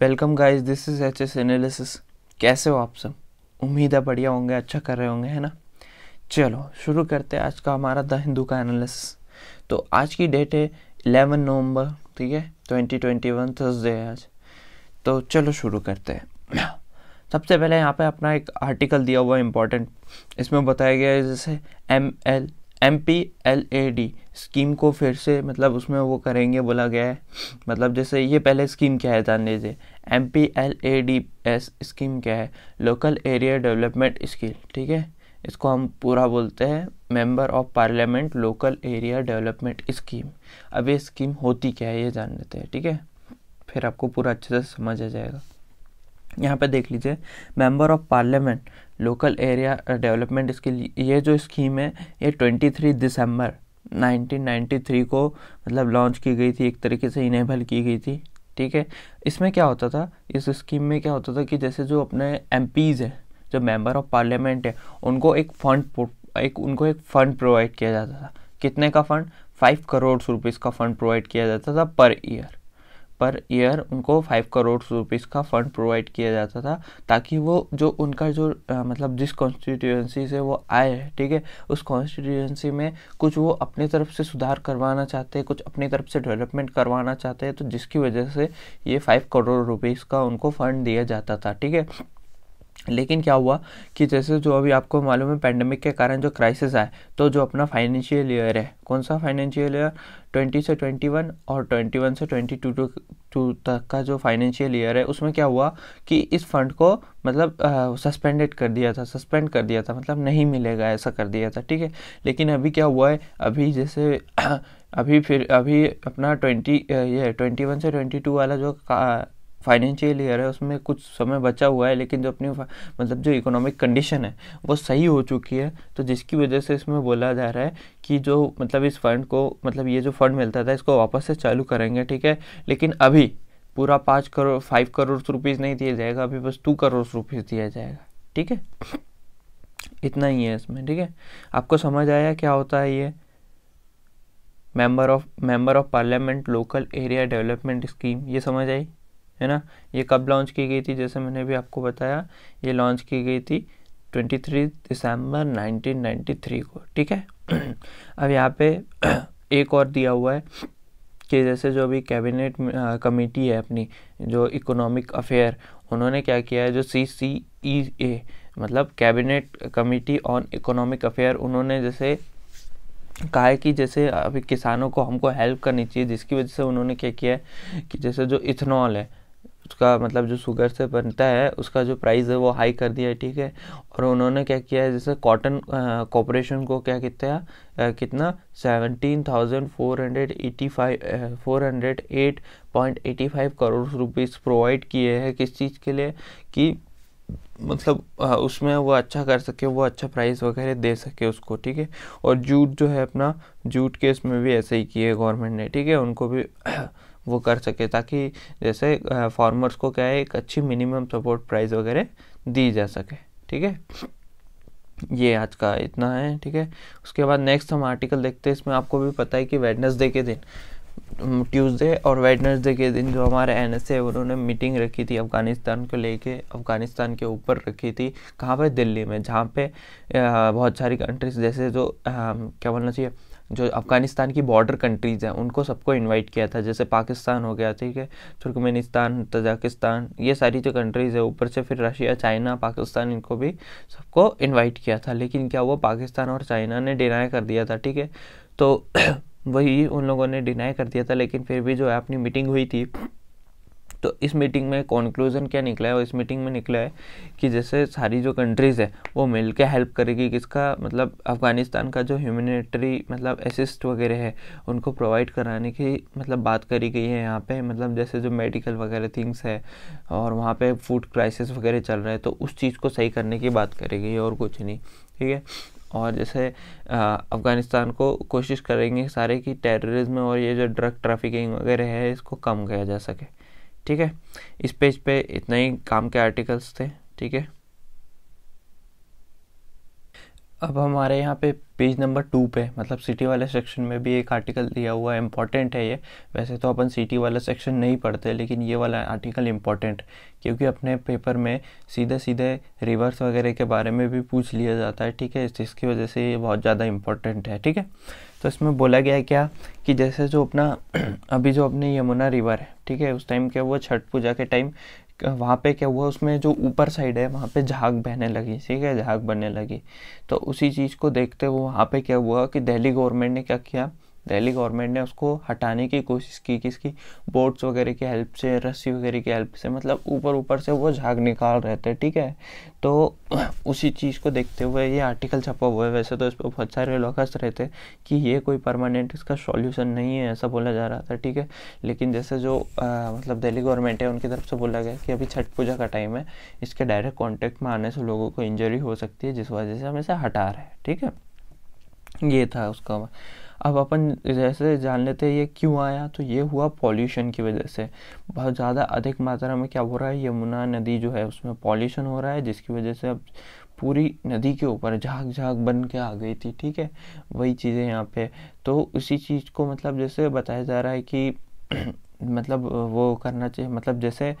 Welcome guys this is H S analysis कैसे हो आप सब उम्मीद है बढ़िया होंगे अच्छा कर रहे होंगे है ना चलो शुरू करते हैं आज का हमारा द हिंदू का एनालिसिस तो आज की डेट है इलेवन नवंबर ठीक है ट्वेंटी ट्वेंटी वन थर्सडे है आज तो चलो शुरू करते हैं सबसे पहले यहाँ पे अपना एक आर्टिकल दिया हुआ इम्पोर्टेंट इसमें बताया गया है जैसे M L M P L A D scheme को फिर से मतलब उसमें वो करेंगे बोला गया है मतलब जैसे ये पहले स्कीम क्या है जान लीजिए M P L A D S scheme क्या है लोकल एरिया डेवलपमेंट स्कीम ठीक है इसको हम पूरा बोलते हैं member of parliament local area development scheme अब ये स्कीम होती क्या है ये जान लेते हैं ठीक है थीके? फिर आपको पूरा अच्छे से समझ आ जाएगा यहाँ पे देख लीजिए member of parliament local area development इसके लिए ये जो स्कीम है ये 23 दिसंबर 1993 को मतलब लॉन्च की गई थी एक तरीके से इनेबल की गई थी ठीक है इसमें क्या होता था इस स्कीम में क्या होता था कि जैसे जो अपने एम हैं जो मेंबर ऑफ पार्लियामेंट है उनको एक फंड एक उनको एक फ़ंड प्रोवाइड किया जाता था कितने का फ़ंड फाइव करोड़ रुपीज़ का फ़ंड प्रोवाइड किया जाता था पर ईयर पर ईयर उनको फाइव करोड़ रुपीज़ का फंड प्रोवाइड किया जाता था ताकि वो जो उनका जो आ, मतलब जिस कॉन्स्टिट्यूएंसी से वो आए ठीक है उस कॉन्स्टिट्यूएंसी में कुछ वो अपनी तरफ से सुधार करवाना चाहते हैं कुछ अपनी तरफ से डेवलपमेंट करवाना चाहते हैं तो जिसकी वजह से ये फाइव करोड़ रुपीज़ का उनको फ़ंड दिया जाता था ठीक है लेकिन क्या हुआ कि जैसे जो अभी आपको मालूम है पैंडमिक के कारण जो क्राइसिस आए तो जो अपना फाइनेंशियल ईयर है कौन सा फाइनेंशियल ईयर 20 से 21 और 21 से 22 टू तक का जो फाइनेंशियल ईयर है उसमें क्या हुआ कि इस फंड को मतलब सस्पेंडेड कर दिया था सस्पेंड कर दिया था मतलब नहीं मिलेगा ऐसा कर दिया था ठीक है लेकिन अभी क्या हुआ है अभी जैसे अभी फिर अभी अपना ट्वेंटी ये ट्वेंटी वन से ट्वेंटी टू वाला जो फाइनेंशियल ईयर है उसमें कुछ समय बचा हुआ है लेकिन जो अपनी मतलब जो इकोनॉमिक कंडीशन है वो सही हो चुकी है तो जिसकी वजह से इसमें बोला जा रहा है कि जो मतलब इस फंड को मतलब ये जो फंड मिलता था इसको वापस से चालू करेंगे ठीक है लेकिन अभी पूरा पाँच करोड़ फाइव करोड़ रुपीज़ नहीं दिया जाएगा अभी बस टू करोड़ रुपीज़ दिया जाएगा ठीक है इतना ही है इसमें ठीक है आपको समझ आया क्या होता है ये member of member of parliament local area development scheme ये समझ आई है ना ये कब लॉन्च की गई थी जैसे मैंने भी आपको बताया ये लॉन्च की गई थी 23 दिसंबर 1993 को ठीक है अब यहाँ पे एक और दिया हुआ है कि जैसे जो अभी कैबिनेट कमेटी है अपनी जो इकोनॉमिक अफेयर उन्होंने क्या किया है जो सी सी ई ए मतलब cabinet committee on economic affair उन्होंने जैसे कहा है कि जैसे अभी किसानों को हमको हेल्प करनी चाहिए जिसकी वजह से उन्होंने क्या किया है कि जैसे जो इथेनॉल है उसका मतलब जो शुगर से बनता है उसका जो प्राइस है वो हाई कर दिया है ठीक है और उन्होंने क्या किया है जैसे कॉटन कॉपोरेशन को क्या कितना कितना seventeen thousand four hundred eighty five four hundred eight point eighty five crore rupees provide किए हैं किस चीज़ के लिए कि मतलब आ, उसमें वो अच्छा कर सके वो अच्छा प्राइस वगैरह दे सके उसको ठीक है और जूट जो है अपना जूट केस में भी ऐसे ही किए गवर्नमेंट ने ठीक है उनको भी वो कर सके ताकि जैसे फार्मर्स को क्या है एक अच्छी मिनिमम सपोर्ट प्राइस वगैरह दी जा सके ठीक है ये आज का इतना है ठीक है उसके बाद नेक्स्ट हम आर्टिकल देखते हैं इसमें आपको भी पता है कि वेडनेसडे के दिन ट्यूसडे और वेडनेसडे के दिन जो हमारे एन एस ए उन्होंने मीटिंग रखी थी अफ़गानिस्तान को लेके अफ़गानिस्तान के ऊपर रखी थी कहाँ पे दिल्ली में जहाँ पे बहुत सारी कंट्रीज जैसे जो क्या बोलना चाहिए जो अफ़गानिस्तान की बॉर्डर कंट्रीज़ हैं उनको सबको इनवाइट किया था जैसे पाकिस्तान हो गया ठीक है तुर्कमेनिस्तान तजाकिस्तान ये सारी जो कंट्रीज़ है ऊपर से फिर रशिया चाइना पाकिस्तान इनको भी सबको इन्वाइट किया था लेकिन क्या हुआ पाकिस्तान और चाइना ने डिनाई कर दिया था ठीक है तो वही उन लोगों ने डिनाई कर दिया था लेकिन फिर भी जो है अपनी मीटिंग हुई थी तो इस मीटिंग में कॉन्क्लूज़न क्या निकला है और इस मीटिंग में निकला है कि जैसे सारी जो कंट्रीज़ है वो मिल हेल्प करेगी किसका मतलब अफ़गानिस्तान का जो ह्यूमिनेटरी मतलब असिस्ट वगैरह है उनको प्रोवाइड कराने की मतलब बात करी गई है यहाँ पे मतलब जैसे जो मेडिकल वगैरह थिंग्स है और वहाँ पे फूड क्राइसिस वगैरह चल रहा है तो उस चीज़ को सही करने की बात करी गई और कुछ नहीं ठीक है और जैसे अफ़गानिस्तान को कोशिश करेंगे सारे कि टेररिज्म और ये जो ड्रग ट्रैफिकिंग वगैरह है इसको कम किया जा सके ठीक है इस पेज पे इतने ही काम के आर्टिकल्स थे ठीक है अब हमारे यहाँ पे पेज नंबर टू पे मतलब सिटी वाले सेक्शन में भी एक आर्टिकल दिया हुआ है इम्पॉर्टेंट है ये वैसे तो अपन सिटी वाला सेक्शन नहीं पढ़ते लेकिन ये वाला आर्टिकल इम्पॉर्टेंट क्योंकि अपने पेपर में सीधे सीधे रिवर्स वगैरह के बारे में भी पूछ लिया जाता है ठीक है जिसकी वजह से ये बहुत ज़्यादा इम्पॉर्टेंट है ठीक है तो इसमें बोला गया है क्या कि जैसे जो अपना अभी जो अपने यमुना रिवर है ठीक है उस टाइम क्या हुआ छठ पूजा के टाइम वहाँ पे क्या हुआ उसमें जो ऊपर साइड है वहाँ पे झाग बहने लगी ठीक है झाग बनने लगी तो उसी चीज़ को देखते हुए वहाँ पे क्या हुआ कि दिल्ली गवर्नमेंट ने क्या किया दिल्ली गवर्नमेंट ने उसको हटाने की कोशिश की किसकी बोट्स वगैरह की हेल्प से रस्सी वगैरह की हेल्प से मतलब ऊपर ऊपर से वो झाग निकाल रहे थे ठीक है तो उसी चीज़ को देखते हुए ये आर्टिकल छपा हुआ है वैसे तो इस पर बहुत सारे लोग हंस रहे थे कि ये कोई परमानेंट इसका सॉल्यूशन नहीं है ऐसा बोला जा रहा था ठीक है लेकिन जैसे जो आ, मतलब दिल्ली गवर्नमेंट है उनकी तरफ से बोला गया कि अभी छठ पूजा का टाइम है इसके डायरेक्ट कॉन्टेक्ट में आने से लोगों को इंजरी हो सकती है जिस वजह से हम इसे हटा रहे हैं ठीक है ये था उसका अब अपन जैसे जान लेते हैं ये क्यों आया तो ये हुआ पॉल्यूशन की वजह से बहुत ज़्यादा अधिक मात्रा में क्या हो रहा है यमुना नदी जो है उसमें पॉल्यूशन हो रहा है जिसकी वजह से अब पूरी नदी के ऊपर झाग झाग बन के आ गई थी ठीक है वही चीज़ें यहाँ पे तो उसी चीज़ को मतलब जैसे बताया जा रहा है कि मतलब वो करना चाहिए मतलब जैसे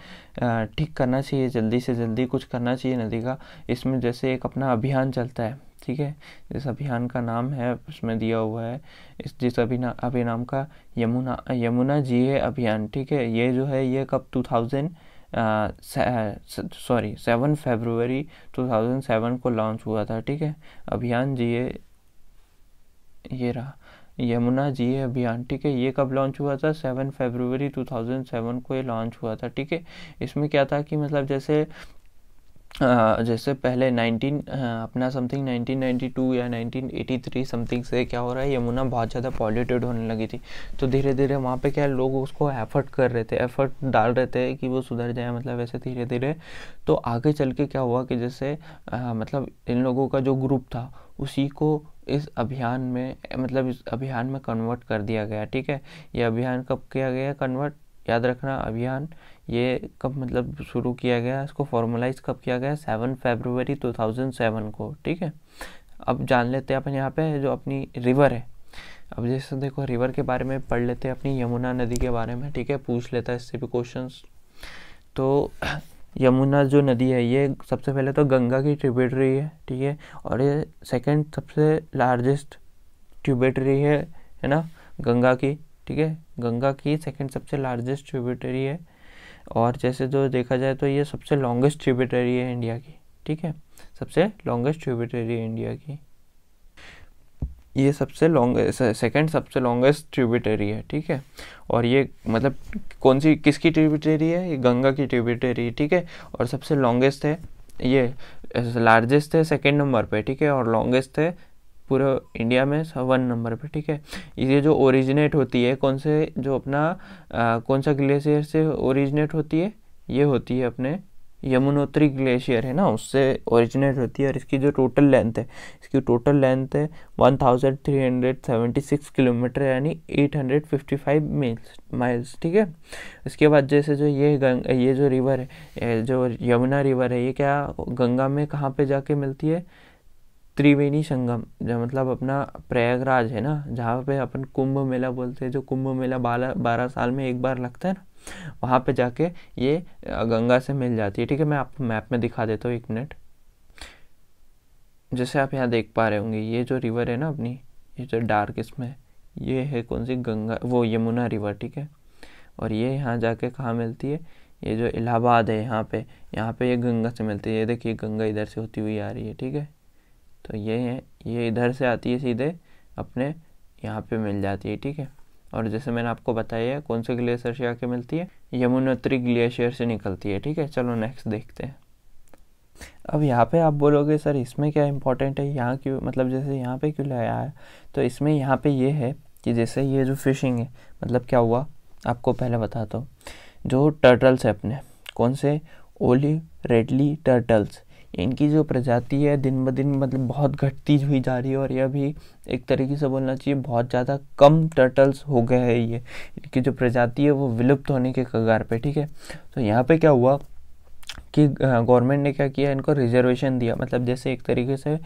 ठीक करना चाहिए जल्दी से जल्दी कुछ करना चाहिए नदी का इसमें जैसे एक अपना अभियान चलता है ठीक है इस अभियान का नाम है उसमें दिया हुआ है इस जिस अभिना अभिनाम का यमुना यमुना जी ए अभियान ठीक है ये जो है ये कब two thousand sorry seven February two thousand seven को लॉन्च हुआ था ठीक है अभियान जी ए ये रहा यमुना जी अभियान ठीक है ये कब लॉन्च हुआ था सेवन फेबरवरी 2007 को ये लॉन्च हुआ था ठीक है इसमें क्या था कि मतलब जैसे जैसे पहले 19 अपना समथिंग 1992 या 1983 समथिंग से क्या हो रहा है यमुना बहुत ज़्यादा पॉल्यूटेड होने लगी थी तो धीरे धीरे वहाँ पे क्या लोग उसको एफर्ट कर रहे थे एफर्ट डाल रहे थे कि वो सुधर जाए मतलब ऐसे धीरे धीरे तो आगे चल के क्या हुआ कि जैसे आ, मतलब इन लोगों का जो ग्रुप था उसी को इस अभियान में मतलब इस अभियान में कन्वर्ट कर दिया गया ठीक है ये अभियान कब किया गया कन्वर्ट याद रखना अभियान ये कब मतलब शुरू किया गया इसको फॉर्मलाइज कब किया गया seven February two thousand seven को ठीक है अब जान लेते हैं अपन यहाँ पे जो अपनी रिवर है अब जैसे देखो रिवर के बारे में पढ़ लेते हैं अपनी यमुना नदी के बारे में ठीक है पूछ लेता है इससे भी क्वेश्चन तो यमुना जो नदी है ये सबसे पहले तो गंगा की ट्रिब्यूटरी है ठीक है और ये सेकंड सबसे लार्जेस्ट ट्यूबेटरी है है ना गंगा की ठीक है गंगा की सेकंड सबसे लार्जेस्ट ट्रिब्यूटरी है और जैसे जो देखा जाए तो ये सबसे लॉन्गेस्ट ट्रिब्यूटरी है इंडिया की ठीक है सबसे लॉन्गेस्ट ट्रिब्यूटरी है इंडिया की ये सबसे लॉन्ग सेकंड सबसे लॉन्गेस्ट ट्रिब्यूटरी है ठीक है और ये मतलब कौन सी किसकी ट्रिब्यूटरी है ये गंगा की ट्रिब्यूटरी ठीक है और सबसे लॉन्गेस्ट है ये लार्जेस्ट है सेकेंड नंबर पे ठीक है और लॉन्गेस्ट है पूरे इंडिया में वन नंबर पे ठीक है ये जो ओरिजिनेट होती है कौन से जो अपना आ, कौन सा ग्लेशियर से ओरिजिनेट होती है ये होती है अपने यमुनोत्री ग्लेशियर है ना उससे ओरिजिनेट होती है और इसकी जो टोटल लेंथ है इसकी टोटल लेंथ है 1376 किलोमीटर यानी 855 मील्स माइल्स ठीक है इसके बाद जैसे जो ये गंग ये जो रिवर है जो यमुना रिवर है ये क्या गंगा में कहाँ पे जाके मिलती है त्रिवेणी संगम जो मतलब अपना प्रयागराज है ना जहाँ पे अपन कुंभ मेला बोलते हैं जो कुंभ मेला बारह बारह साल में एक बार लगता है ना वहाँ पे जाके ये गंगा से मिल जाती है ठीक है मैं आपको मैप में दिखा देता हूँ एक मिनट जैसे आप यहाँ देख पा रहे होंगे ये जो रिवर है ना अपनी ये जो डार्क इसमें ये है कौन सी गंगा वो यमुना रिवर ठीक है और ये यहाँ जाके कहाँ मिलती है ये जो इलाहाबाद है यहाँ पे यहाँ पे ये गंगा से मिलती है ये देखिए गंगा इधर से होती हुई आ रही है ठीक है तो ये है ये इधर से आती है सीधे अपने यहाँ पे मिल जाती है ठीक है और जैसे मैंने आपको बताया है कौन से ग्लेशियर से आके मिलती है यमुनोत्री ग्लेशियर से निकलती है ठीक है चलो नेक्स्ट देखते हैं अब यहाँ पे आप बोलोगे सर इसमें क्या इंपॉर्टेंट है यहाँ क्यों मतलब जैसे यहाँ पे क्यों लाया है तो इसमें यहाँ पे ये है कि जैसे ये जो फिशिंग है मतलब क्या हुआ आपको पहले बताता हूँ जो टर्टल्स है अपने कौन से ओली रेडली टर्टल्स इनकी जो प्रजाति है दिन ब दिन मतलब बहुत घटती हुई जा रही है और यह भी एक तरीके से बोलना चाहिए बहुत ज़्यादा कम टर्टल्स हो गए हैं ये इनकी जो प्रजाति है वो विलुप्त होने के कगार पे ठीक है तो यहाँ पे क्या हुआ कि हाँ, गवर्नमेंट ने क्या किया इनको रिजर्वेशन दिया मतलब जैसे एक तरीके से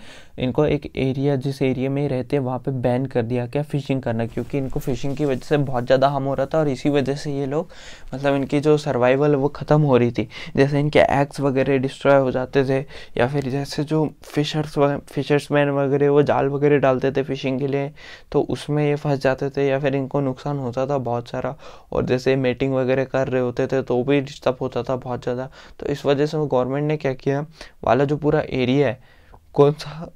इनको एक एरिया जिस एरिया में रहते हैं वहाँ पे बैन कर दिया क्या फ़िशिंग करना क्योंकि इनको फ़िशिंग की वजह से बहुत ज़्यादा हम हो रहा था और इसी वजह से ये लोग मतलब इनकी जो सर्वाइवल वो ख़त्म हो रही थी जैसे इनके एग्स वगैरह डिस्ट्रॉय हो जाते थे या फिर जैसे जो फिशर्स फिशर्स वगैरह वो जाल वगैरह डालते थे फ़िशिंग के लिए तो उसमें ये फंस जाते थे या फिर इनको नुकसान होता था बहुत सारा और जैसे मेटिंग वगैरह कर रहे होते थे तो भी डिस्टर्ब होता था बहुत ज़्यादा तो इस वजह वजह से वो गवर्नमेंट ने क्या किया वाला जो पूरा एरिया है कौन सा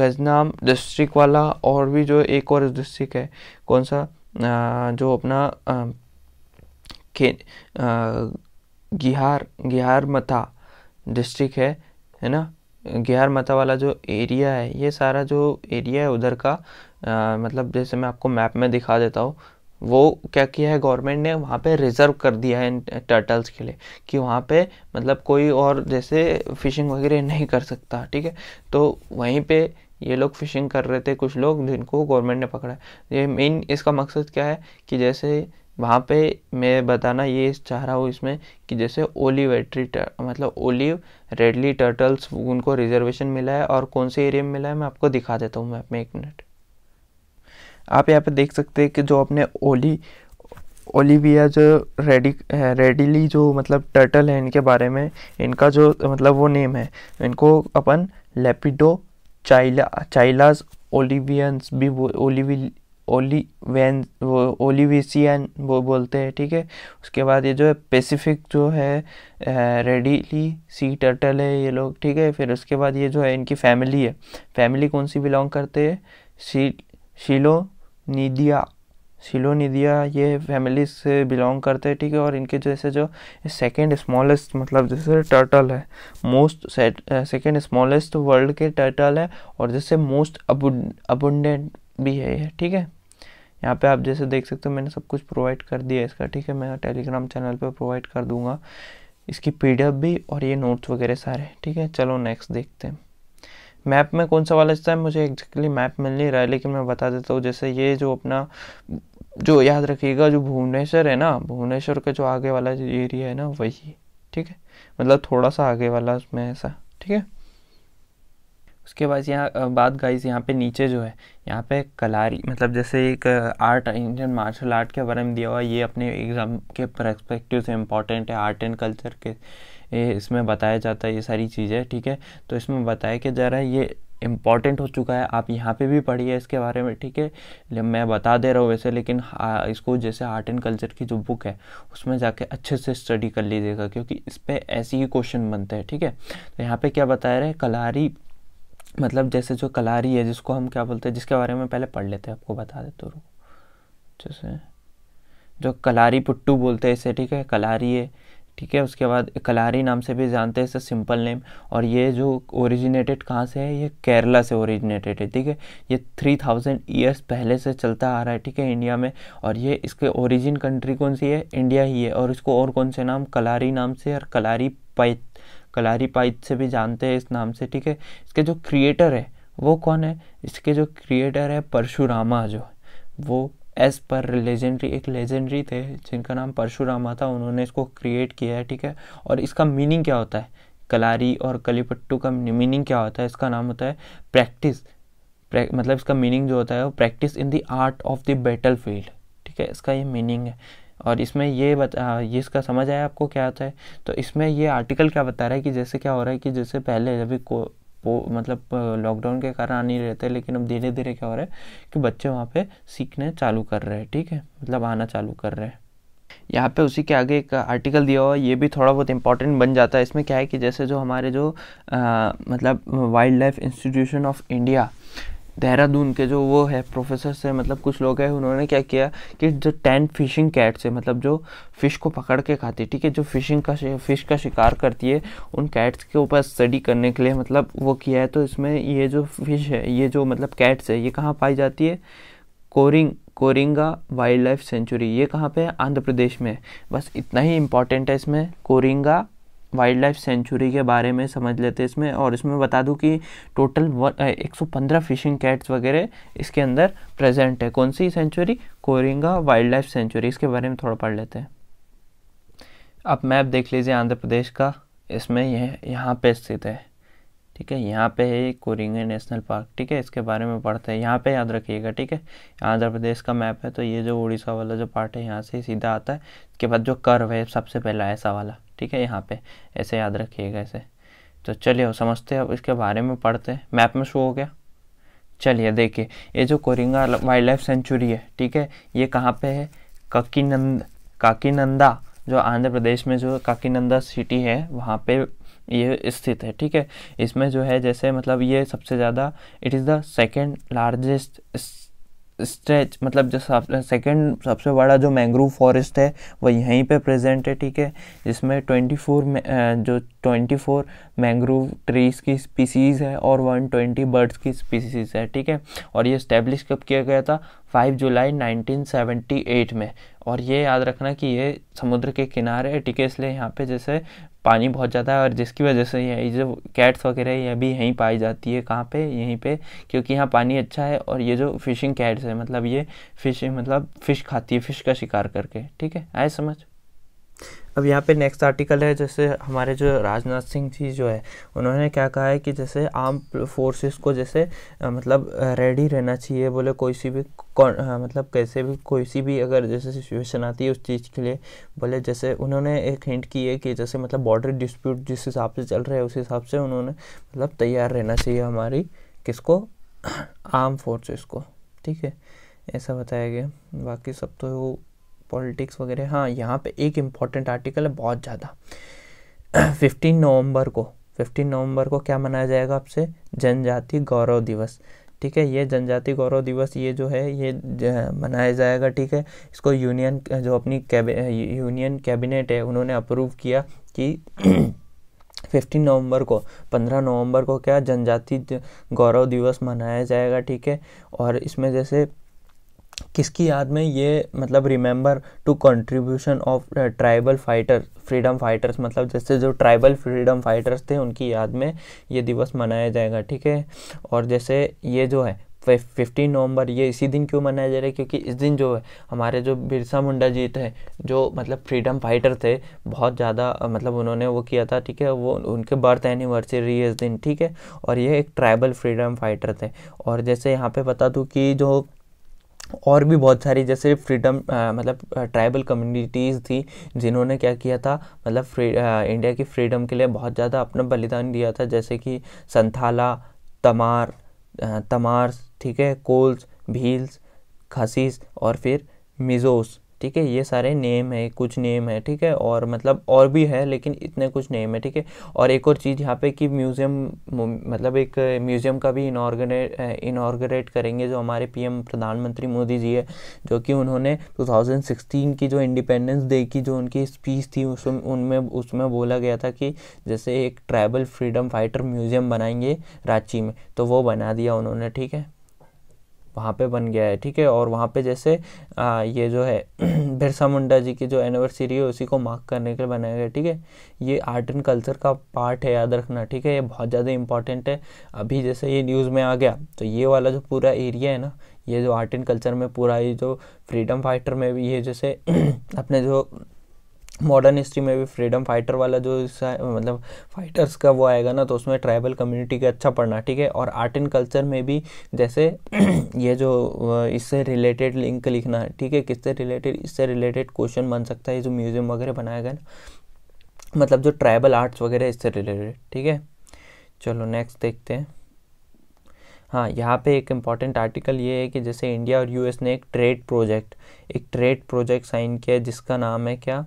गजनाम डिस्ट्रिक्ट वाला और भी जो एक और डिस्ट्रिक्ट है कौन सा जो अपना खे गिहार गिहार मथा डिस्ट्रिक्ट है है ना गिहार मथा वाला जो एरिया है ये सारा जो एरिया है उधर का आ, मतलब जैसे मैं आपको मैप में दिखा देता हूँ वो क्या किया है गवर्नमेंट ने वहाँ पे रिज़र्व कर दिया है इन टर्टल्स के लिए कि वहाँ पे मतलब कोई और जैसे फ़िशिंग वगैरह नहीं कर सकता ठीक है तो वहीं पे ये लोग फ़िशिंग कर रहे थे कुछ लोग जिनको गवर्नमेंट ने पकड़ा ये मेन इसका मकसद क्या है कि जैसे वहाँ पे मैं बताना ये चाह रहा हूँ इसमें कि जैसे एट्री मतलब ओलिव रेडली टर्टल्स उनको रिजर्वेशन मिला है और कौन से एरिया में मिला है मैं आपको दिखा देता हूँ मैप में एक मिनट आप यहाँ पे देख सकते हैं कि जो अपने ओली ओलिविया जो रेडी रेडिली जो मतलब टर्टल है इनके बारे में इनका जो मतलब वो नेम है इनको अपन लेपिडो चाइला चाइलास ओलिवियंस भी ओलिवी ओलीवेन वो ओलिविसियन वो बोलते हैं ठीक है उसके बाद ये जो है पेसिफिक जो है रेडीली सी टर्टल है ये लोग ठीक है फिर उसके बाद ये जो है इनकी फैमिली है फैमिली कौन सी बिलोंग करते हैं शी शीलो नीदिया निदिया ये फैमिली से बिलोंग करते हैं ठीक है और इनके जैसे जो सेकेंड स्मॉलेस्ट मतलब जैसे टर्टल है मोस्ट सेकेंड स्मॉलेस्ट वर्ल्ड के टर्टल है और जैसे मोस्ट अबुंडेंट भी है ये ठीक है यहाँ पे आप जैसे देख सकते हो मैंने सब कुछ प्रोवाइड कर दिया इसका ठीक है मैं टेलीग्राम चैनल पे प्रोवाइड कर दूंगा इसकी पीडीएफ भी और ये नोट्स वगैरह सारे ठीक है चलो नेक्स्ट देखते हैं मैप में कौन सा वाला हिस्सा है मुझे एक्जैक्टली मैप मिल नहीं रहा है लेकिन मैं बता देता हूँ जैसे ये जो अपना जो याद रखिएगा जो भुवनेश्वर है ना भुवनेश्वर का जो आगे वाला एरिया है ना वही ठीक है मतलब थोड़ा सा आगे वाला उसमें ऐसा ठीक है उसके बाद यहाँ बात गाइस यहाँ पे नीचे जो है यहाँ पे कलारी मतलब जैसे एक आर्ट इंडियन मार्शल आर्ट के बारे में दिया हुआ ये अपने एग्ज़ाम के परस्पेक्टिव से इम्पॉर्टेंट है आर्ट एंड कल्चर के ये इसमें बताया जाता है ये सारी चीज़ें ठीक है तो इसमें बताया कि जा रहा है ये इम्पॉर्टेंट हो चुका है आप यहाँ पे भी पढ़िए इसके बारे में ठीक है मैं बता दे रहा हूँ वैसे लेकिन इसको जैसे आर्ट एंड कल्चर की जो बुक है उसमें जाके अच्छे से स्टडी कर लीजिएगा क्योंकि इस पर ऐसे ही क्वेश्चन बनते हैं ठीक है तो यहाँ पे क्या बताया रहे कलारी मतलब जैसे जो कलारी है जिसको हम क्या बोलते हैं जिसके बारे में पहले पढ़ लेते हैं आपको बता देते तो जैसे जो कलारी पुट्टू बोलते हैं इसे ठीक है कलारी है ठीक है उसके बाद कलारी नाम से भी जानते हैं इसे सिंपल नेम और ये जो ओरिजिनेटेड कहाँ से है ये केरला से ओरिजिनेटेड है ठीक है ये थ्री थाउजेंड ईयर्स पहले से चलता आ रहा है ठीक है इंडिया में और ये इसके ओरिजिन कंट्री कौन सी है इंडिया ही है और इसको और कौन से नाम कलारी नाम से और कलारी पाइथ कलारी पाइथ से भी जानते हैं इस नाम से ठीक है इसके जो क्रिएटर है वो कौन है इसके जो क्रिएटर है परशुरामा जो वो एज पर लेजेंडरी एक लेजेंडरी थे जिनका नाम परशुरामा था उन्होंने इसको क्रिएट किया है ठीक है और इसका मीनिंग क्या होता है कलारी और कलीपट्टू का मीनिंग क्या होता है इसका नाम होता है प्रैक्टिस मतलब इसका मीनिंग जो होता है वो practice in the art of the battle field ठीक है इसका ये मीनिंग है और इसमें ये बता ये इसका समझ आया आपको क्या होता है तो इसमें ये आर्टिकल क्या बता रहा है कि जैसे क्या हो रहा है कि जैसे पहले जब को मतलब लॉकडाउन के कारण आ नहीं रहते लेकिन अब धीरे धीरे क्या हो रहा है कि बच्चे वहाँ पे सीखने चालू कर रहे हैं ठीक है मतलब आना चालू कर रहे हैं यहाँ पे उसी के आगे एक आर्टिकल दिया हुआ है ये भी थोड़ा बहुत इंपॉर्टेंट बन जाता है इसमें क्या है कि जैसे जो हमारे जो आ, मतलब wild life institution of India Dehradun के जो वो है प्रोफेसर से मतलब कुछ लोग हैं उन्होंने क्या किया कि जो टेन फिशिंग कैट से मतलब जो फिश को पकड़ के खाती है ठीक है जो फिशिंग का फिश का शिकार करती है उन कैट्स के ऊपर स्टडी करने के लिए मतलब वो किया है तो इसमें ये जो फिश है ये जो मतलब कैट्स है ये कहाँ पाई जाती है Coringa Coringa wild life sanctuary ये कहाँ पे है आंध्र प्रदेश में बस इतना ही इम्पॉर्टेंट है इसमें कोरिंगा वाइल्ड लाइफ सेंचुरी के बारे में समझ लेते हैं इसमें और इसमें बता दूं कि टोटल एक सौ पंद्रह फिशिंग कैट्स वगैरह इसके अंदर प्रेजेंट है कौन सी sanctuary Coringa wild life sanctuary इसके बारे में थोड़ा पढ़ लेते हैं आप मैप देख लीजिए आंध्र प्रदेश का इसमें यह यहाँ पे स्थित है ठीक है यहाँ पे है कोरिंगे नेशनल पार्क ठीक है इसके बारे में पढ़ते हैं यहाँ पे याद रखिएगा ठीक है आंध्र प्रदेश का मैप है तो ये जो उड़ीसा वाला जो पार्ट है यहाँ से सीधा आता है इसके बाद जो कर्व है सबसे पहला ऐसा वाला ठीक है यहाँ पे ऐसे याद रखिएगा ऐसे तो चलिए समझते हैं अब इसके बारे में पढ़ते हैं मैप में शो हो गया चलिए देखिए ये जो कोरिंगा वाइल्ड लाइफ सेंचुरी है ठीक है ये कहाँ पे है काकीनंद काकीनंदा जो आंध्र प्रदेश में जो काकीनंदा सिटी है वहाँ पे ये स्थित है ठीक है इसमें जो है जैसे मतलब ये सबसे ज़्यादा it is the second largest stretch मतलब जो सब सेकेंड सबसे बड़ा जो मैंग्रोव फॉरेस्ट है वह यहीं पे प्रेजेंट है ठीक है जिसमें 24 जो 24 मैंग्रोव ट्रीज़ की स्पीसीज़ है और 120 बर्ड्स की स्पीसीज़ है ठीक है और ये इस्टेब्लिश कब किया गया था 5 जुलाई 1978 में और ये याद रखना कि ये समुद्र के किनारे है ठीक है इसलिए यहाँ पे जैसे पानी बहुत ज़्यादा है और जिसकी वजह से ये जो कैट्स वगैरह ये भी यहीं पाई जाती है कहाँ पे यहीं पे क्योंकि यहाँ पानी अच्छा है और ये जो फिशिंग कैट्स है मतलब ये फिश मतलब फ़िश खाती है फ़िश का शिकार करके ठीक है आए समझ अब यहाँ पे नेक्स्ट आर्टिकल है जैसे हमारे जो राजनाथ सिंह जी जो है उन्होंने क्या कहा है कि जैसे आर्म फोर्सेस को जैसे आ, मतलब रेडी रहना चाहिए बोले कोई सी भी आ, मतलब कैसे भी कोई सी भी अगर जैसे सिचुएशन आती है उस चीज़ के लिए बोले जैसे उन्होंने एक हिंट की है कि जैसे मतलब बॉर्डर डिस्प्यूट जिस हिसाब से चल रहे हैं उस हिसाब से उन्होंने मतलब तैयार रहना चाहिए हमारी किसको आर्म फोर्सेस को ठीक है ऐसा बताया गया बाकी सब तो पॉलिटिक्स वगैरह हाँ यहाँ पे एक इम्पॉर्टेंट आर्टिकल है बहुत ज़्यादा फिफ्टीन नवंबर को फिफ्टीन नवंबर को क्या मनाया जाएगा आपसे जनजाति गौरव दिवस ठीक है ये जनजाति गौरव दिवस ये जो है ये मनाया जाएगा ठीक है इसको यूनियन जो अपनी कैबिनेट यूनियन कैबिनेट है उन्होंने अप्रूव किया कि फिफ्टीन नवंबर को पंद्रह नवंबर को क्या जनजाति गौरव दिवस मनाया जाएगा ठीक है और इसमें जैसे किसकी याद में ये मतलब remember to contribution of tribal fighters freedom fighters मतलब जैसे जो ट्राइबल फ्रीडम फाइटर्स थे उनकी याद में ये दिवस मनाया जाएगा ठीक है और जैसे ये जो है फिफ्टीन नवंबर ये इसी दिन क्यों मनाया जा रहा है क्योंकि इस दिन जो है हमारे जो बिरसा मुंडा जी थे जो मतलब फ्रीडम फाइटर थे बहुत ज़्यादा मतलब उन्होंने वो किया था ठीक है वो उनके बर्थ एनिवर्सरी है इस दिन ठीक है और ये एक ट्राइबल फ्रीडम फाइटर थे और जैसे यहाँ पे बता दूँ कि जो और भी बहुत सारी जैसे फ्रीडम मतलब ट्राइबल कम्युनिटीज़ थी जिन्होंने क्या किया था मतलब इंडिया की फ्रीडम के लिए बहुत ज़्यादा अपना बलिदान दिया था जैसे कि संथाला तमार तमार्स ठीक है कोल्स भील्स खसीस और फिर मिजोस ठीक है ये सारे नेम है कुछ नेम है ठीक है और मतलब और भी है लेकिन इतने कुछ नेम है ठीक है और एक और चीज़ यहाँ पे कि म्यूज़ियम मतलब एक म्यूज़ियम का भी इनऑर्गने इनऑर्गरेट करेंगे जो हमारे पीएम प्रधानमंत्री मोदी जी है जो कि उन्होंने 2016 की जो इंडिपेंडेंस डे की जो उनकी स्पीच थी उस उनमें उसमें बोला गया था कि जैसे एक ट्राइबल फ्रीडम फाइटर म्यूज़ियम बनाएंगे रांची में तो वो बना दिया उन्होंने ठीक है वहाँ पे बन गया है ठीक है और वहाँ पे जैसे आ, ये जो है बिरसा मुंडा जी की जो एनिवर्सरी है उसी को मार्क करने के लिए बनाया गया ठीक है ये आर्ट एंड कल्चर का पार्ट है याद रखना ठीक है ये बहुत ज़्यादा इंपॉर्टेंट है अभी जैसे ये न्यूज़ में आ गया तो ये वाला जो पूरा एरिया है ना ये जो आर्ट एंड कल्चर में पूरा ये जो फ्रीडम फाइटर में भी ये जैसे अपने जो मॉडर्न हिस्ट्री में भी फ्रीडम फाइटर वाला जो मतलब फाइटर्स का वो आएगा ना तो उसमें ट्राइबल कम्युनिटी का अच्छा पढ़ना ठीक है और आर्ट एंड कल्चर में भी जैसे ये जो इससे रिलेटेड लिंक लिखना ठीक है किससे रिलेटेड इससे रिलेटेड क्वेश्चन बन सकता है जो म्यूजियम वगैरह बनाया गया ना मतलब जो ट्राइबल आर्ट्स वगैरह इससे रिलेटेड ठीक है चलो नेक्स्ट देखते हैं हाँ यहाँ पे एक इम्पॉर्टेंट आर्टिकल ये है कि जैसे इंडिया और यूएस ने एक ट्रेड प्रोजेक्ट एक ट्रेड प्रोजेक्ट साइन किया जिसका नाम है क्या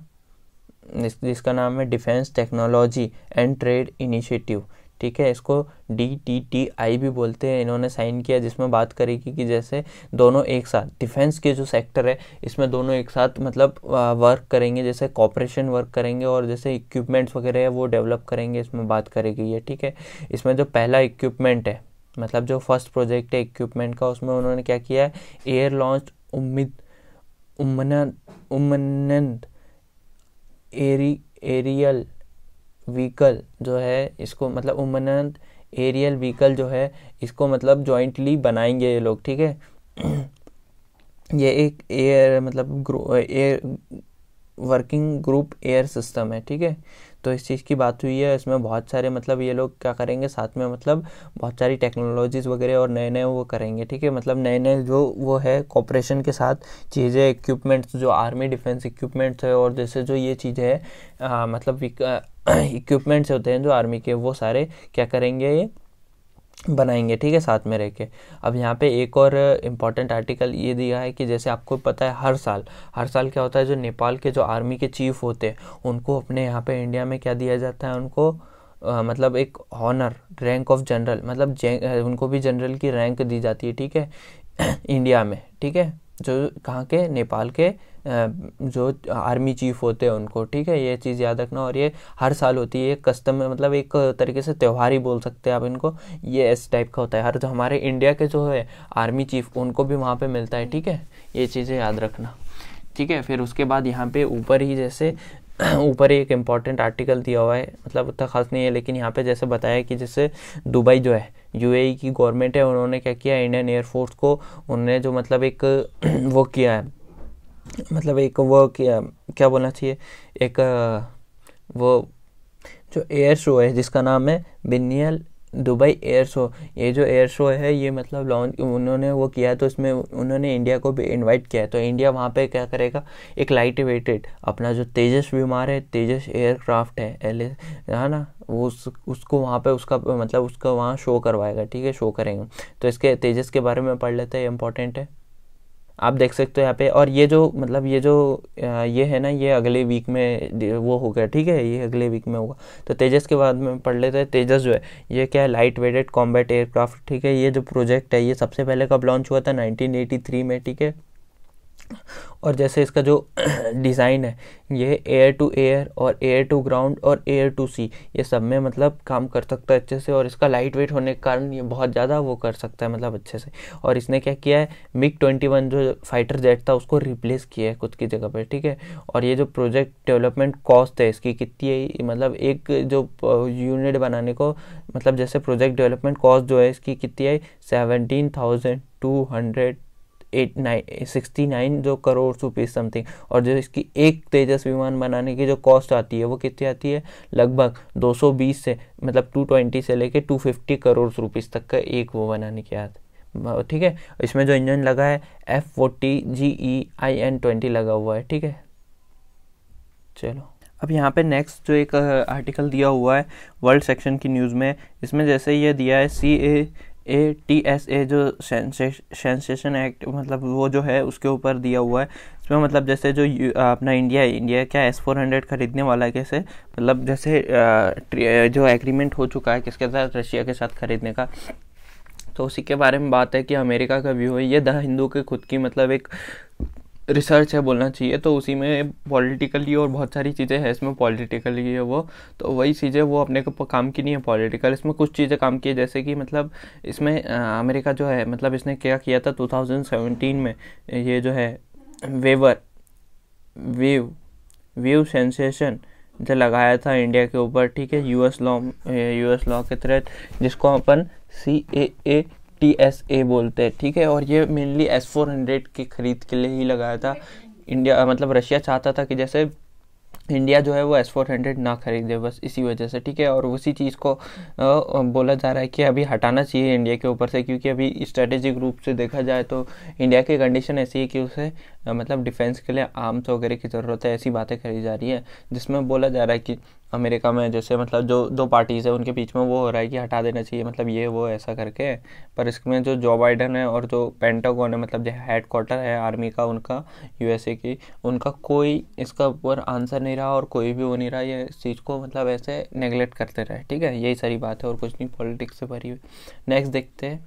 जिसका नाम है defence technology and trade initiative ठीक है इसको डी टी टी आई भी बोलते हैं इन्होंने साइन किया जिसमें बात करेगी कि, जैसे दोनों एक साथ डिफेंस के जो सेक्टर है इसमें दोनों एक साथ मतलब वर्क करेंगे जैसे कॉपरेशन वर्क करेंगे और जैसे इक्विपमेंट्स वगैरह है वो डेवलप करेंगे इसमें बात करेगी ये ठीक है इसमें जो पहला इक्विपमेंट है मतलब जो फर्स्ट प्रोजेक्ट है इक्विपमेंट का उसमें उन्होंने क्या किया है एयर लॉन्च उम्मीद उमन उमनंद एरी एरियल व्हीकल जो है इसको मतलब उमनंत एरियल व्हीकल जो है इसको मतलब जॉइंटली बनाएंगे ये लोग ठीक है ये एक एयर मतलब air working group air system है ठीक है तो इस चीज़ की बात हुई है इसमें बहुत सारे मतलब ये लोग क्या करेंगे साथ में मतलब बहुत सारी टेक्नोलॉजीज़ वगैरह और नए नए वो करेंगे ठीक है मतलब नए नए जो वो है कॉपरेशन के साथ चीज़ें इक्विपमेंट्स जो आर्मी डिफेंस इक्विपमेंट्स है और जैसे जो ये चीज़ें हैं मतलब इक्विपमेंट्स होते हैं जो आर्मी के वो सारे क्या करेंगे ये बनाएंगे ठीक है साथ में रह के अब यहाँ पे एक और इम्पॉर्टेंट आर्टिकल ये दिया है कि जैसे आपको पता है हर साल हर साल क्या होता है जो नेपाल के जो आर्मी के चीफ होते हैं उनको अपने यहाँ पे इंडिया में क्या दिया जाता है उनको आ, मतलब एक हॉनर रैंक ऑफ जनरल मतलब उनको भी जनरल की रैंक दी जाती है ठीक है इंडिया में ठीक है जो कहाँ के नेपाल के जो आर्मी चीफ होते हैं उनको ठीक है ये चीज़ याद रखना और ये हर साल होती है कस्टम में मतलब एक तरीके से त्यौहार ही बोल सकते हैं आप इनको ये इस टाइप का होता है हर जो हमारे इंडिया के जो है आर्मी चीफ उनको भी वहाँ पर मिलता है ठीक है ये चीज़ें याद रखना ठीक है फिर उसके बाद यहाँ पे ऊपर ही जैसे ऊपर एक इम्पॉर्टेंट आर्टिकल दिया हुआ है मतलब उतना खास नहीं है लेकिन यहाँ पे जैसे बताया कि जैसे दुबई जो है यूएई e की गवर्नमेंट है उन्होंने क्या किया इंडियन एयरफोर्स को उन्होंने जो मतलब एक वो किया है मतलब एक वो क्या क्या बोलना चाहिए एक वो जो एयर शो है जिसका नाम है बिनियल दुबई एयर शो ये जो एयर शो है ये मतलब लॉन्च उन्होंने वो किया तो इसमें उन्होंने इंडिया को भी इनवाइट किया है तो इंडिया वहाँ पे क्या करेगा एक लाइट वेटेड अपना जो तेजस विमान है तेजस एयरक्राफ्ट है एल है ना वो उस उसको वहाँ पे उसका मतलब उसका वहाँ शो करवाएगा ठीक है शो करेंगे तो इसके तेजस के बारे में पढ़ लेते हैं इंपॉर्टेंट है आप देख सकते हो यहाँ पे और ये जो मतलब ये जो ये है ना ये अगले वीक में वो हो गया ठीक है ये अगले वीक में होगा तो तेजस के बाद में पढ़ लेते हैं तेजस जो है ये क्या है लाइट वेटेड कॉम्बैट एयरक्राफ्ट ठीक है ये जो प्रोजेक्ट है ये सबसे पहले कब लॉन्च हुआ था 1983 में ठीक है और जैसे इसका जो डिज़ाइन है ये एयर टू एयर और एयर टू ग्राउंड और एयर टू सी ये सब में मतलब काम कर सकता है अच्छे से और इसका लाइट वेट होने के कारण ये बहुत ज़्यादा वो कर सकता है मतलब अच्छे से और इसने क्या किया है मिग ट्वेंटी वन जो फाइटर जेट था उसको रिप्लेस किया है खुद की जगह पर ठीक है और ये जो प्रोजेक्ट डेवलपमेंट कॉस्ट है इसकी कितनी है मतलब एक जो यूनिट बनाने को मतलब जैसे प्रोजेक्ट डेवलपमेंट कॉस्ट जो है इसकी कितनी आई seventeen thousand two hundred eight nine sixty nine जो करोड़ रुपीज समथिंग और जो इसकी एक तेजस विमान बनाने की जो कॉस्ट आती है वो कितनी आती है लगभग 220 से मतलब 220 से लेके 250 करोड़ रुपीज तक का एक वो बनाने की आती ठीक है इसमें जो इंजन लगा है F forty G E I N twenty लगा हुआ है ठीक है चलो अब यहाँ पे नेक्स्ट जो एक आर्टिकल uh, दिया हुआ है वर्ल्ड सेक्शन की न्यूज़ में इसमें जैसे ये दिया है सी ए ए टी एस ए जो सेंसेशन एक्ट मतलब वो जो है उसके ऊपर दिया हुआ है इसमें मतलब जैसे जो अपना इंडिया है इंडिया क्या एस फोर हंड्रेड खरीदने वाला है कैसे मतलब जैसे जो एग्रीमेंट हो चुका है किसके साथ रशिया के साथ खरीदने का तो उसी के बारे में बात है कि अमेरिका का व्यू है ये द हिंदू के खुद की मतलब एक रिसर्च है बोलना चाहिए तो उसी में पॉलिटिकली और बहुत सारी चीज़ें हैं इसमें पॉलिटिकली है वो तो वही चीज़ें वो अपने को काम की नहीं है पॉलिटिकल इसमें कुछ चीज़ें काम की है जैसे कि मतलब इसमें आ, अमेरिका जो है मतलब इसने क्या किया था 2017 में ये जो है वेवर वेव वेव सेंसेशन जो लगाया था इंडिया के ऊपर ठीक है यूएस लॉ यूएस लॉ के तहत जिसको अपन सी ए ए टी एस ए बोलते हैं ठीक है और ये मेनली एस फोर हंड्रेड की खरीद के लिए ही लगाया था इंडिया मतलब रशिया चाहता था कि जैसे इंडिया जो है वो एस फोर हंड्रेड ना खरीदे बस इसी वजह से ठीक है और उसी चीज़ को बोला जा रहा है कि अभी हटाना चाहिए इंडिया के ऊपर से क्योंकि अभी स्ट्रेटेजिक रूप से देखा जाए तो इंडिया की कंडीशन ऐसी है कि उसे मतलब डिफेंस के लिए आर्म्स वगैरह की ज़रूरत है ऐसी बातें करी जा रही है जिसमें बोला जा रहा है कि अमेरिका में जैसे मतलब जो दो पार्टीज़ है उनके बीच में वो हो रहा है कि हटा देना चाहिए मतलब ये वो ऐसा करके पर इसमें जो जो बाइडन है और जो पेंटागोन है मतलब जो हेड क्वार्टर है आर्मी का उनका यूएसए की उनका कोई इसका ऊपर आंसर नहीं रहा और कोई भी वो नहीं रहा ये इस चीज़ को मतलब ऐसे नेगलेक्ट करते रहे ठीक है यही सारी बात है और कुछ नहीं पॉलिटिक्स से भरी हुई नेक्स्ट देखते हैं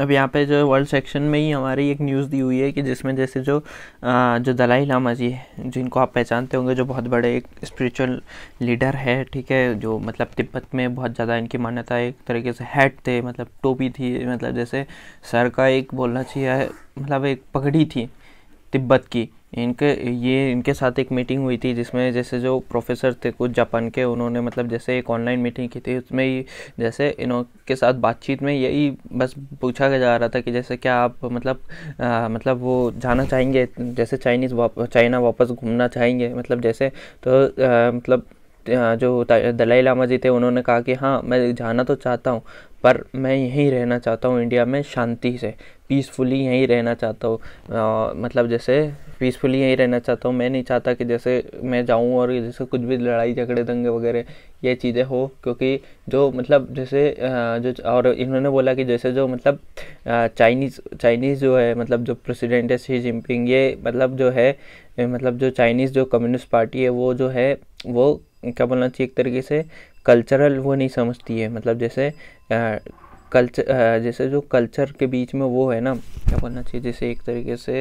अब यहाँ पे जो वर्ल्ड सेक्शन में ही हमारी एक न्यूज़ दी हुई है कि जिसमें जैसे जो आ, जो दलाई लामा जी है जिनको आप पहचानते होंगे जो बहुत बड़े एक स्पिरिचुअल लीडर है ठीक है जो मतलब तिब्बत में बहुत ज़्यादा इनकी मान्यता एक तरीके से हैट थे मतलब टोपी थी मतलब जैसे सर का एक बोलना चाहिए मतलब एक पगड़ी थी तिब्बत की इनके ये इनके साथ एक मीटिंग हुई थी जिसमें जैसे जो प्रोफेसर थे कुछ जापान के उन्होंने मतलब जैसे एक ऑनलाइन मीटिंग की थी उसमें ही जैसे इनों के साथ बातचीत में यही बस पूछा जा रहा था कि जैसे क्या आप मतलब आ, मतलब वो जाना चाहेंगे जैसे चाइनीज़ वाप, चाइना वापस घूमना चाहेंगे मतलब जैसे तो आ, मतलब जो दलाई लामा जी थे उन्होंने कहा कि हाँ मैं जाना तो चाहता हूँ पर मैं यहीं रहना चाहता हूँ इंडिया में शांति से पीसफुली यहीं रहना चाहता हूँ मतलब जैसे पीसफुली यहीं रहना चाहता हूँ मैं नहीं चाहता कि जैसे मैं जाऊँ और जैसे कुछ भी लड़ाई झगड़े दंगे वगैरह ये चीज़ें हो क्योंकि जो मतलब जैसे जो और इन्होंने बोला कि जैसे जो मतलब चाइनीज़ चाइनीज़ जो है मतलब जो प्रेसिडेंट है शी जिनपिंग ये मतलब जो है मतलब जो चाइनीज़ जो कम्युनिस्ट पार्टी है वो जो है वो क्या बोलना चाहिए एक तरीके से कल्चरल वो नहीं समझती है मतलब जैसे कल्चर जैसे जो कल्चर के बीच में वो है ना क्या बोलना चाहिए जैसे एक तरीके से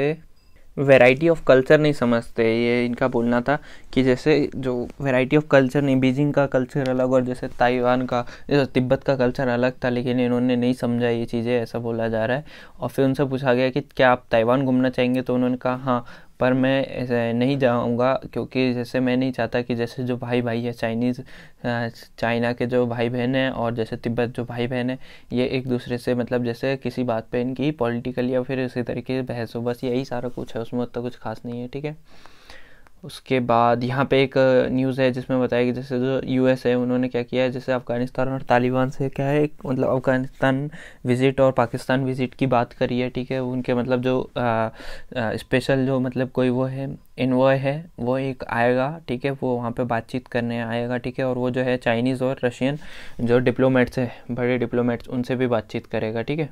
वैरायटी ऑफ कल्चर नहीं समझते ये इनका बोलना था कि जैसे जो वैरायटी ऑफ कल्चर नहीं बीजिंग का कल्चर अलग और जैसे ताइवान का जैसे तिब्बत का कल्चर अलग था लेकिन इन्होंने नहीं समझा ये चीज़ें ऐसा बोला जा रहा है और फिर उनसे पूछा गया कि क्या आप ताइवान घूमना चाहेंगे तो उन्होंने कहा हाँ पर मैं नहीं जाऊँगा क्योंकि जैसे मैं नहीं चाहता कि जैसे जो भाई भाई है चाइनीज़ चाइना के जो भाई बहन हैं और जैसे तिब्बत जो भाई बहन है ये एक दूसरे से मतलब जैसे किसी बात पे इनकी पॉलिटिकल या फिर इसी तरीके से बहस हो बस यही सारा कुछ है उसमें उतना कुछ खास नहीं है ठीक है उसके बाद यहाँ पे एक न्यूज़ है जिसमें बताया कि जैसे जो यू है उन्होंने क्या किया है जैसे अफ़गानिस्तान और तालिबान से क्या है मतलब अफ़गानिस्तान विज़िट और पाकिस्तान विज़िट की बात करी है ठीक है उनके मतलब जो स्पेशल जो मतलब कोई वो है इन्वॉय है वो एक आएगा ठीक है वो वहाँ पे बातचीत करने आएगा ठीक है और वो जो है चाइनीज़ और रशियन जो डिप्लोमेट्स है बड़े डिप्लोमेट्स उनसे भी बातचीत करेगा ठीक है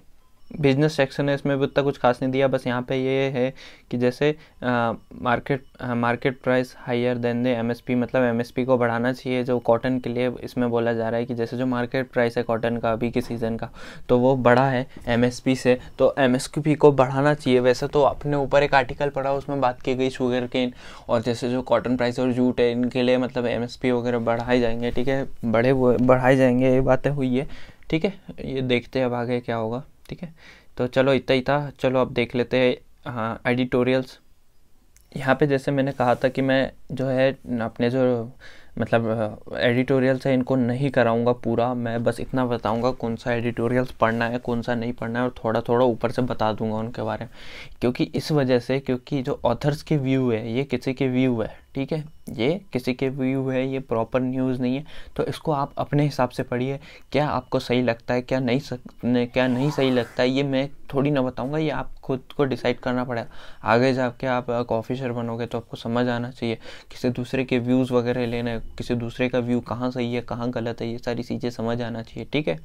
बिजनेस सेक्शन है इसमें भी उतना कुछ खास नहीं दिया बस यहाँ पे ये है कि जैसे market market price higher than the MSP मतलब एमएसपी को बढ़ाना चाहिए जो कॉटन के लिए इसमें बोला जा रहा है कि जैसे जो मार्केट प्राइस है कॉटन का अभी के सीज़न का तो वो बढ़ा है एमएसपी से तो एमएसपी को बढ़ाना चाहिए वैसे तो अपने ऊपर एक आर्टिकल पढ़ा उसमें बात की गई शुगर केन और जैसे जो कॉटन प्राइस और जूट है इनके लिए मतलब एम वगैरह बढ़ाए जाएंगे ठीक है बढ़े बढ़ाए जाएंगे ये बातें हुई है ठीक है ये देखते हैं अब आगे क्या होगा ठीक है तो चलो इतना ही था चलो अब देख लेते हैं हाँ एडिटोरियल्स यहाँ पे जैसे मैंने कहा था कि मैं जो है अपने जो मतलब एडिटोरियल्स है इनको नहीं कराऊंगा पूरा मैं बस इतना बताऊंगा कौन सा एडिटोरियल्स पढ़ना है कौन सा नहीं पढ़ना है और थोड़ा थोड़ा ऊपर से बता दूंगा उनके बारे में क्योंकि इस वजह से क्योंकि जो ऑथर्स के व्यू है ये किसी के व्यू है ठीक है ये किसी के व्यू है ये प्रॉपर न्यूज़ नहीं है तो इसको आप अपने हिसाब से पढ़िए क्या आपको सही लगता है क्या नहीं सक, क्या नहीं सही लगता है ये मैं थोड़ी ना बताऊंगा ये आप खुद को डिसाइड करना पड़ेगा आगे जाके आप एक ऑफिसर बनोगे तो आपको समझ आना चाहिए किसी दूसरे के व्यूज़ वगैरह लेने किसी दूसरे का व्यू कहाँ सही है कहाँ गलत है ये सारी चीज़ें समझ आना चाहिए ठीक है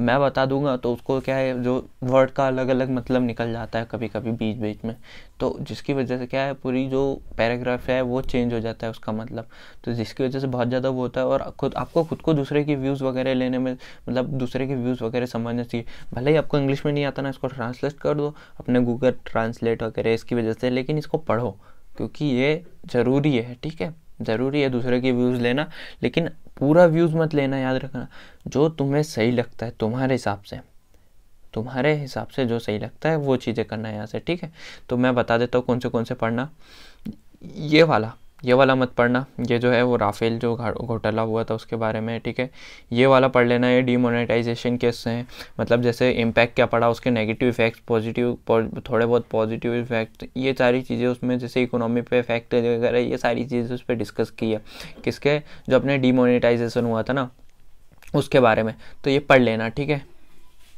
मैं बता दूंगा तो उसको क्या है जो वर्ड का अलग अलग मतलब निकल जाता है कभी कभी बीच बीच में तो जिसकी वजह से क्या है पूरी जो पैराग्राफ है वो चेंज हो जाता है उसका मतलब तो जिसकी वजह से बहुत ज़्यादा वो होता है और खुद आपको खुद को दूसरे के व्यूज़ वगैरह लेने में मतलब दूसरे के व्यूज़ वगैरह समझना चाहिए भले ही आपको इंग्लिश में नहीं आता ना इसको ट्रांसलेट कर दो अपने गूगल ट्रांसलेट वगैरह इसकी वजह से लेकिन इसको पढ़ो क्योंकि ये ज़रूरी है ठीक है ज़रूरी है दूसरे के व्यूज़ लेना लेकिन पूरा व्यूज़ मत लेना याद रखना जो तुम्हें सही लगता है तुम्हारे हिसाब से तुम्हारे हिसाब से जो सही लगता है वो चीज़ें करना है यहाँ से ठीक है तो मैं बता देता हूँ कौन से कौन से पढ़ना ये वाला ये वाला मत पढ़ना ये जो है वो राफेल जो घोटाला हुआ था उसके बारे में ठीक है ये वाला पढ़ लेना ये डीमोनेटाइजेशन किससे हैं मतलब जैसे इम्पैक्ट क्या पड़ा उसके नेगेटिव इफेक्ट्स पॉजिटिव थोड़े बहुत पॉजिटिव इफेक्ट ये सारी चीज़ें उसमें जैसे इकोनॉमी पे इफेक्ट वगैरह ये सारी चीज़ें उस पर डिस्कस की है किसके जो अपने डीमोनेटाइजेशन हुआ था ना उसके बारे में तो ये पढ़ लेना ठीक है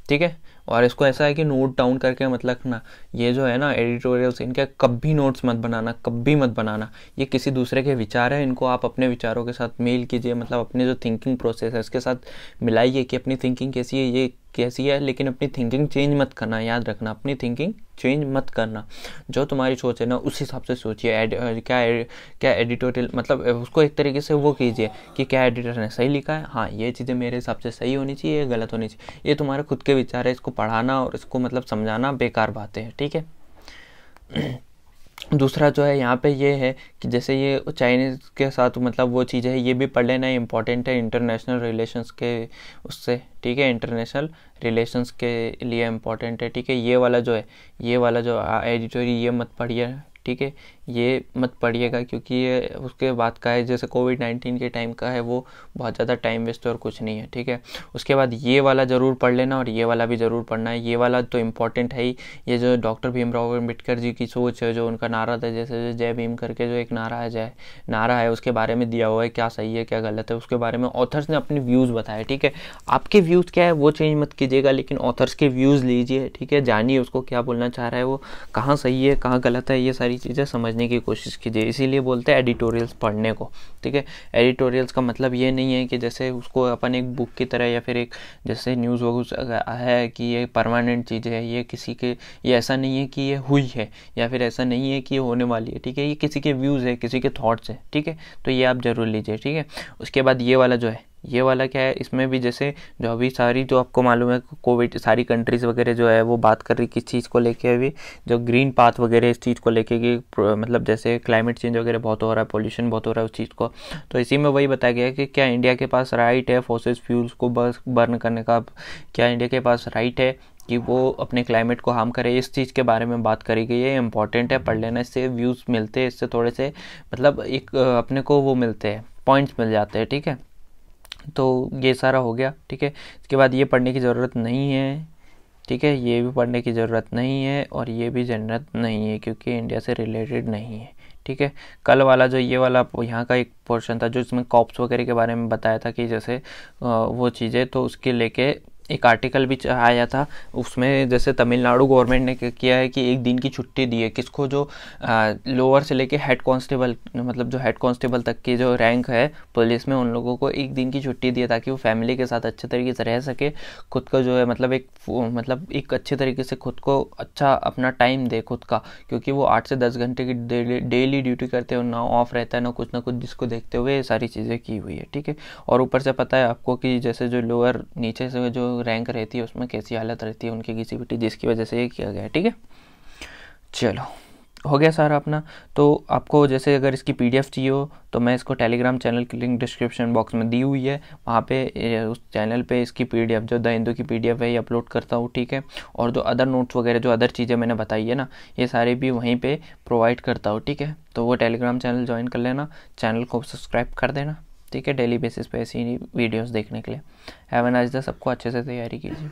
ठीक है और इसको ऐसा है कि नोट डाउन करके मत रखना ये जो है ना एडिटोरियल्स इनके कभी नोट्स मत बनाना कभी मत बनाना ये किसी दूसरे के विचार हैं इनको आप अपने विचारों के साथ मेल कीजिए मतलब अपने जो थिंकिंग प्रोसेस है उसके साथ मिलाइए कि अपनी थिंकिंग कैसी है ये कैसी है लेकिन अपनी थिंकिंग चेंज मत करना याद रखना अपनी थिंकिंग चेंज मत करना जो तुम्हारी सोच है ना उस हिसाब से सोचिए क्या एड, क्या एडिटोरियल मतलब उसको एक तरीके से वो कीजिए कि क्या एडिटर ने सही लिखा है हाँ ये चीज़ें मेरे हिसाब से सही होनी चाहिए ये गलत होनी चाहिए ये तुम्हारे खुद के विचार है इसको पढ़ाना और इसको मतलब समझाना बेकार बातें हैं ठीक है दूसरा जो है यहाँ पे ये है कि जैसे ये चाइनीज़ के साथ मतलब वो चीज़ें है ये भी पढ़ लेना इंपॉर्टेंट है इंटरनेशनल रिलेशंस के उससे ठीक है इंटरनेशनल रिलेशंस के लिए इम्पॉर्टेंट है ठीक है ये वाला जो है ये वाला जो एडिटोरी ये मत पढ़िए ठीक है ये मत पढ़िएगा क्योंकि ये उसके बाद का है जैसे कोविड नाइन्टीन के टाइम का है वो बहुत ज़्यादा टाइम वेस्ट और कुछ नहीं है ठीक है उसके बाद ये वाला ज़रूर पढ़ लेना और ये वाला भी ज़रूर पढ़ना है ये वाला तो इम्पॉर्टेंट है ही ये जो डॉक्टर भीमराव अम्बेडकर जी की सोच है जो उनका नारा था जैसे जय भीम करके जो एक नारा है जय नारा है उसके बारे में दिया हुआ है क्या सही है क्या गलत है उसके बारे में ऑथर्स ने अपने व्यूज़ बताए ठीक है आपके व्यूज़ क्या है वो चेंज मत कीजिएगा लेकिन ऑथर्स के व्यूज़ लीजिए ठीक है जानिए उसको क्या बोलना चाह रहा है वो कहाँ सही है कहाँ गलत है ये सारी चीज़ें समझ समझने की कोशिश कीजिए इसीलिए बोलते हैं एडिटोरियल्स पढ़ने को ठीक है एडिटोरियल्स का मतलब ये नहीं है कि जैसे उसको अपन एक बुक की तरह या फिर एक जैसे न्यूज़ वगैरह है कि ये परमानेंट चीज़ है ये किसी के ये ऐसा नहीं है कि ये हुई है या फिर ऐसा नहीं है कि ये होने वाली है ठीक है ये किसी के व्यूज़ है किसी के थाट्स हैं ठीक है तो ये आप ज़रूर लीजिए ठीक है उसके बाद ये वाला जो है ये वाला क्या है इसमें भी जैसे जो अभी सारी जो आपको मालूम है कोविड सारी कंट्रीज़ वगैरह जो है वो बात कर रही किस चीज़ को लेके अभी जो ग्रीन पाथ वगैरह इस चीज़ को लेके कि मतलब जैसे क्लाइमेट चेंज वगैरह बहुत हो रहा है पोल्यूशन बहुत हो रहा है उस चीज़ को तो इसी में वही बताया गया है कि क्या इंडिया के पास राइट है फोर्सेज फ्यूल्स को बस बर्न करने का क्या इंडिया के पास राइट है कि वो अपने क्लाइमेट को हार्म करे इस चीज़ के बारे में बात करी गई है इंपॉर्टेंट है पढ़ लेना इससे व्यूज़ मिलते हैं इससे थोड़े से मतलब एक अपने को वो मिलते हैं पॉइंट्स मिल जाते हैं ठीक है तो ये सारा हो गया ठीक है इसके बाद ये पढ़ने की ज़रूरत नहीं है ठीक है ये भी पढ़ने की ज़रूरत नहीं है और ये भी ज़रूरत नहीं है क्योंकि इंडिया से रिलेटेड नहीं है ठीक है कल वाला जो ये वाला यहाँ का एक पोर्शन था जो इसमें कॉप्स वगैरह के बारे में बताया था कि जैसे वो चीज़ें तो उसके लेके एक आर्टिकल भी आया था उसमें जैसे तमिलनाडु गवर्नमेंट ने किया है कि एक दिन की छुट्टी दी है किसको जो आ, लोअर से लेके हेड कांस्टेबल मतलब जो हेड कांस्टेबल तक की जो रैंक है पुलिस में उन लोगों को एक दिन की छुट्टी दी है ताकि वो फैमिली के साथ अच्छे तरीके से रह सके खुद का जो है मतलब एक मतलब एक अच्छे तरीके से खुद को अच्छा अपना टाइम दे खुद का क्योंकि वो आठ से दस घंटे की डेली ड्यूटी करते हैं ना ऑफ रहता है ना कुछ ना कुछ जिसको देखते हुए सारी चीज़ें की हुई है ठीक है और ऊपर से पता है आपको कि जैसे जो लोअर नीचे से जो रैंक रहती है उसमें कैसी हालत रहती है उनकी किसी जिसकी वजह से ये किया गया है ठीक है चलो हो गया सारा अपना तो आपको जैसे अगर इसकी पी चाहिए हो तो मैं इसको टेलीग्राम चैनल की लिंक डिस्क्रिप्शन बॉक्स में दी हुई है वहाँ पे उस चैनल पे इसकी पी जो द हिंदू की पी डी है ये अपलोड करता हूँ ठीक है और जो अदर नोट्स वगैरह जो अदर चीज़ें मैंने बताई है ना ये सारे भी वहीं पर प्रोवाइड करता हूँ ठीक है तो वो टेलीग्राम चैनल ज्वाइन कर लेना चैनल को सब्सक्राइब कर देना ठीक है डेली बेसिस पे ऐसी वीडियोस देखने के लिए हैव एन आज द सबको अच्छे से तैयारी कीजिए